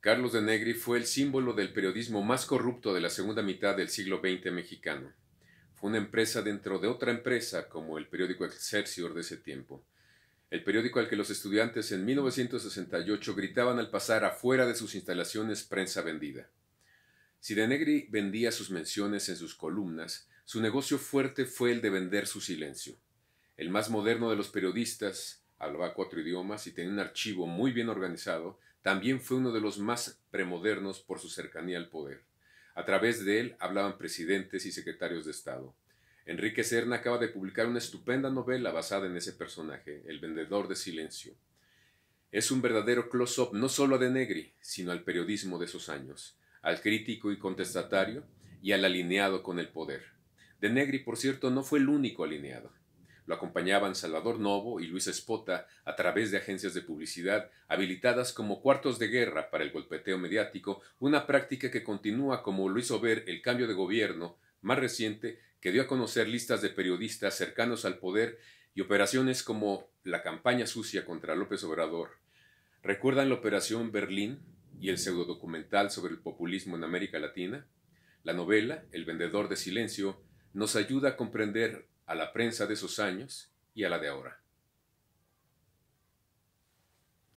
Carlos de Negri fue el símbolo del periodismo más corrupto de la segunda mitad del siglo XX mexicano. Fue una empresa dentro de otra empresa, como el periódico Excelsior de ese tiempo. El periódico al que los estudiantes en 1968 gritaban al pasar afuera de sus instalaciones prensa vendida. Si de Negri vendía sus menciones en sus columnas, su negocio fuerte fue el de vender su silencio. El más moderno de los periodistas, hablaba cuatro idiomas y tenía un archivo muy bien organizado, también fue uno de los más premodernos por su cercanía al poder. A través de él hablaban presidentes y secretarios de Estado. Enrique Serna acaba de publicar una estupenda novela basada en ese personaje, El Vendedor de Silencio. Es un verdadero close-up no solo a De Negri, sino al periodismo de esos años, al crítico y contestatario y al alineado con el poder. De Negri, por cierto, no fue el único alineado. Lo acompañaban Salvador Novo y Luis Espota a través de agencias de publicidad habilitadas como cuartos de guerra para el golpeteo mediático, una práctica que continúa como Luis ver el cambio de gobierno más reciente que dio a conocer listas de periodistas cercanos al poder y operaciones como la campaña sucia contra López Obrador. ¿Recuerdan la operación Berlín y el pseudodocumental sobre el populismo en América Latina? La novela El vendedor de silencio nos ayuda a comprender a la prensa de esos años y a la de ahora.